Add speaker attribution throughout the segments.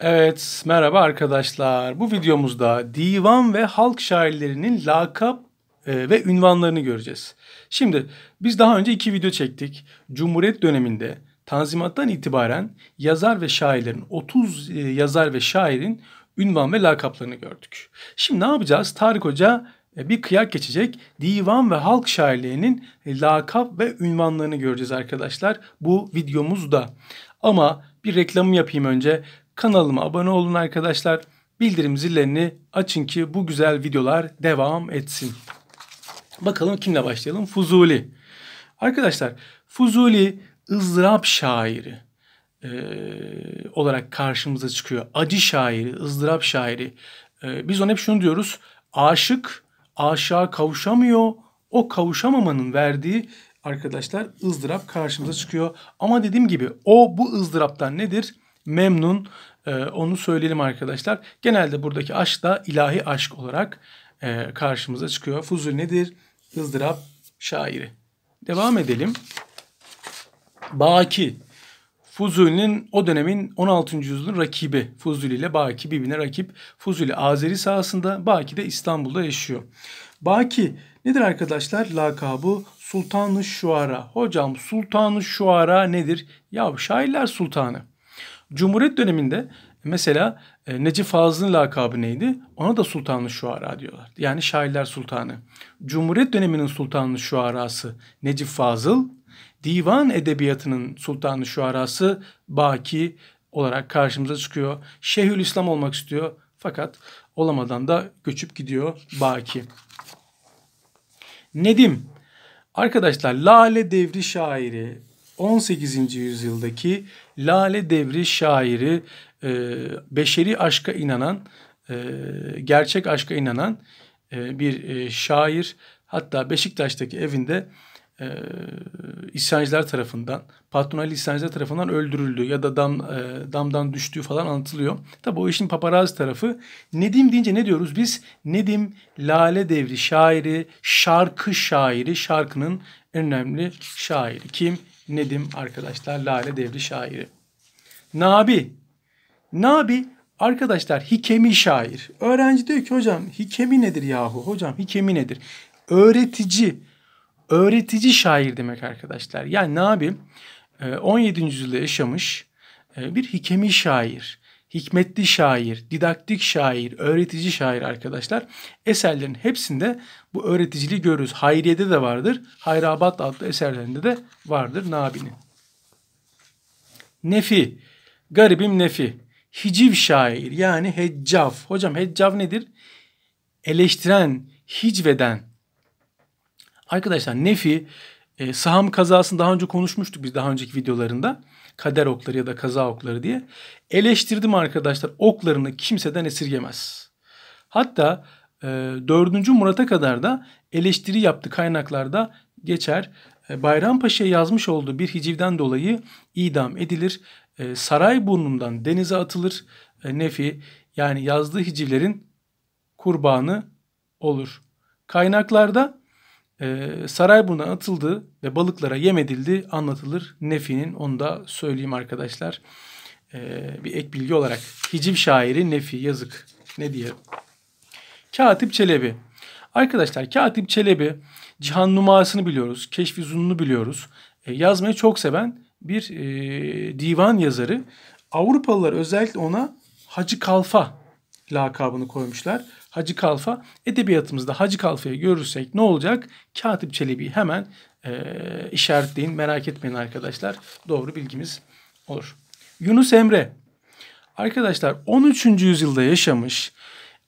Speaker 1: Evet, merhaba arkadaşlar. Bu videomuzda divan ve halk şairlerinin lakap e, ve ünvanlarını göreceğiz. Şimdi biz daha önce iki video çektik. Cumhuriyet döneminde Tanzimat'tan itibaren yazar ve şairlerin 30 e, yazar ve şairin ünvan ve lakaplarını gördük. Şimdi ne yapacağız? Tarık Hoca e, bir kıyak geçecek. Divan ve halk şairlerinin lakap ve ünvanlarını göreceğiz arkadaşlar bu videomuzda. Ama bir reklamı yapayım önce. Kanalıma abone olun arkadaşlar. Bildirim zillerini açın ki bu güzel videolar devam etsin. Bakalım kimle başlayalım? Fuzuli. Arkadaşlar Fuzuli ızdırap şairi e, olarak karşımıza çıkıyor. Acı şairi, ızdırap şairi. E, biz ona hep şunu diyoruz. Aşık aşağı kavuşamıyor. O kavuşamamanın verdiği arkadaşlar ızdırap karşımıza çıkıyor. Ama dediğim gibi o bu ızdıraptan nedir? memnun. E, onu söyleyelim arkadaşlar. Genelde buradaki aşk da ilahi aşk olarak e, karşımıza çıkıyor. Fuzul nedir? Hızdırap şairi. Devam edelim. Baki. Fuzuli'nin o dönemin 16. yüzyılın rakibi. Fuzuli ile Baki birbirine rakip. Fuzuli Azeri sahasında, Baki de İstanbul'da yaşıyor. Baki nedir arkadaşlar? Lakabı Sultanı Şuara. Hocam Sultanı Şuara nedir? Ya şairler sultanı. Cumhuriyet döneminde e, mesela e, Necip Fazıl'ın lakabı neydi? Ona da Sultanlı Şuara diyorlar. Yani şairler sultanı. Cumhuriyet döneminin Sultanlı Şuarası Necip Fazıl, divan edebiyatının Sultanlı Şuarası Baki olarak karşımıza çıkıyor. Şehül İslam olmak istiyor fakat olamadan da göçüp gidiyor Baki. Nedim Arkadaşlar Lale Devri şairi 18. yüzyıldaki Lale Devri şairi e, beşeri aşka inanan, e, gerçek aşka inanan e, bir e, şair. Hatta Beşiktaş'taki evinde e, isyancılar tarafından, patronal isyancılar tarafından öldürüldü ya da dam, e, damdan düştüğü falan anlatılıyor. Tabi o işin paparaz tarafı. Nedim deyince ne diyoruz biz? Nedim Lale Devri şairi, şarkı şairi, şarkının en önemli şairi. Kim? Nedim arkadaşlar Lale Devri şairi. Nabi. Nabi arkadaşlar hikemi şair. Öğrenci diyor ki hocam hikemi nedir yahu? Hocam hikemi nedir? Öğretici. Öğretici şair demek arkadaşlar. Yani Nabi 17. E, yüzyılda yaşamış e, bir hikemi şair hikmetli şair, didaktik şair, öğretici şair arkadaşlar. Eserlerin hepsinde bu öğreticiliği görürüz. Hayriye'de de vardır. Hayrabat adlı eserlerinde de vardır Nabi'nin. Nefi, garibim Nefi. Hiciv şair yani heccav. Hocam heccav nedir? Eleştiren, hicveden. Arkadaşlar Nefi e, saham kazasını daha önce konuşmuştuk biz daha önceki videolarında. Kader okları ya da kaza okları diye. Eleştirdim arkadaşlar oklarını kimseden esirgemez. Hatta e, 4. Murat'a kadar da eleştiri yaptı kaynaklarda geçer. E, Bayrampaşa'ya yazmış olduğu bir hicivden dolayı idam edilir. E, saray burnundan denize atılır. E, nefi yani yazdığı hicivlerin kurbanı olur. Kaynaklarda e, ee, Sarayburnu'na atıldı ve balıklara yem edildi anlatılır Nefi'nin. Onu da söyleyeyim arkadaşlar. E, bir ek bilgi olarak. Hiciv şairi Nefi yazık ne diyelim. Katip Çelebi. Arkadaşlar Katip Çelebi Cihan Numarasını biliyoruz. Keşfi Zununu biliyoruz. E, yazmayı çok seven bir e, divan yazarı. Avrupalılar özellikle ona Hacı Kalfa lakabını koymuşlar. Hacı Kalfa. Edebiyatımızda Hacı Kalfa'yı görürsek ne olacak? Katip Çelebi hemen e, işaretleyin. Merak etmeyin arkadaşlar. Doğru bilgimiz olur. Yunus Emre. Arkadaşlar 13. yüzyılda yaşamış,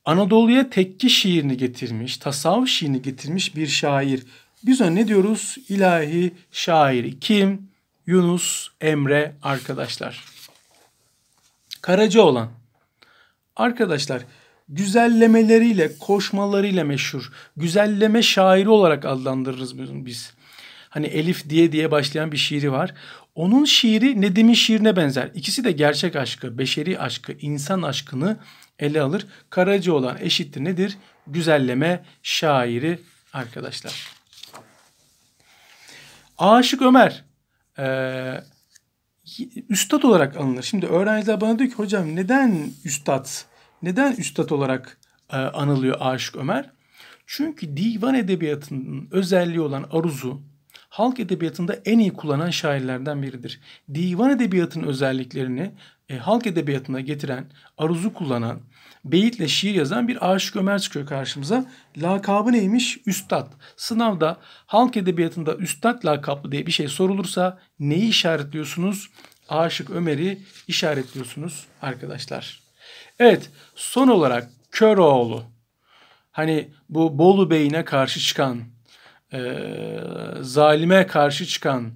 Speaker 1: Anadolu'ya tekki şiirini getirmiş, tasavvuf şiirini getirmiş bir şair. Biz ona ne diyoruz? İlahi şairi kim? Yunus Emre arkadaşlar. Karaca olan. Arkadaşlar güzellemeleriyle, koşmalarıyla meşhur. Güzelleme şairi olarak adlandırırız biz. Hani Elif diye diye başlayan bir şiiri var. Onun şiiri Nedim'in şiirine benzer. İkisi de gerçek aşkı, beşeri aşkı, insan aşkını ele alır. Karaca olan eşittir nedir? Güzelleme şairi arkadaşlar. Aşık Ömer. Ee, üstad olarak anılır. Şimdi öğrenciler bana diyor ki hocam neden üstad? Neden üstad olarak e, anılıyor Aşık Ömer? Çünkü divan edebiyatının özelliği olan aruzu halk edebiyatında en iyi kullanan şairlerden biridir. Divan edebiyatının özelliklerini e, halk edebiyatına getiren, aruzu kullanan, beyitle şiir yazan bir Aşık Ömer çıkıyor karşımıza. Lakabı neymiş? Üstad. Sınavda halk edebiyatında üstad lakaplı diye bir şey sorulursa neyi işaretliyorsunuz? Aşık Ömer'i işaretliyorsunuz arkadaşlar. Evet son olarak Köroğlu. Hani bu Bolu Bey'ine karşı çıkan e, zalime karşı çıkan,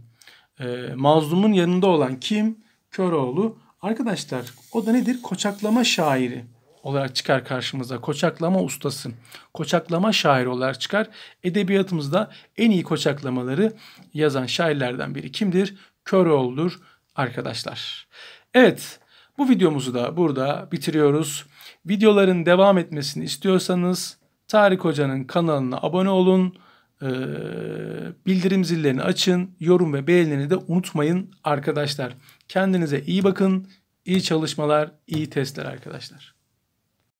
Speaker 1: e, mazlumun yanında olan kim? Köroğlu. Arkadaşlar o da nedir? Koçaklama şairi olarak çıkar karşımıza. Koçaklama ustası, koçaklama şairi olarak çıkar. Edebiyatımızda en iyi koçaklamaları yazan şairlerden biri kimdir? Köroğlu'dur arkadaşlar. Evet, bu videomuzu da burada bitiriyoruz. Videoların devam etmesini istiyorsanız Tarık Hoca'nın kanalına abone olun. Ee, bildirim zillerini açın, yorum ve beğenilerini de unutmayın arkadaşlar. Kendinize iyi bakın, iyi çalışmalar, iyi testler arkadaşlar.